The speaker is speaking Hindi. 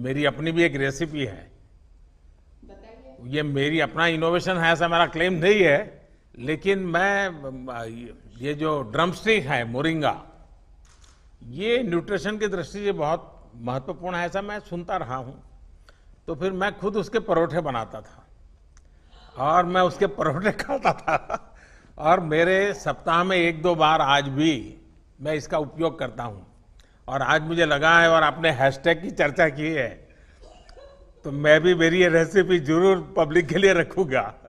मेरी अपनी भी एक रेसिपी है ये मेरी अपना इनोवेशन है ऐसा मेरा क्लेम नहीं है लेकिन मैं ये जो ड्रमस्टिक है मोरिंगा ये न्यूट्रिशन की दृष्टि से बहुत महत्वपूर्ण है ऐसा मैं सुनता रहा हूँ तो फिर मैं खुद उसके परोठे बनाता था और मैं उसके परोठे खाता था और मेरे सप्ताह में एक दो बार आज भी मैं इसका उपयोग करता हूँ और आज मुझे लगा है और आपने हैशटैग की चर्चा की है तो मैं भी मेरी ये रेसिपी जरूर पब्लिक के लिए रखूंगा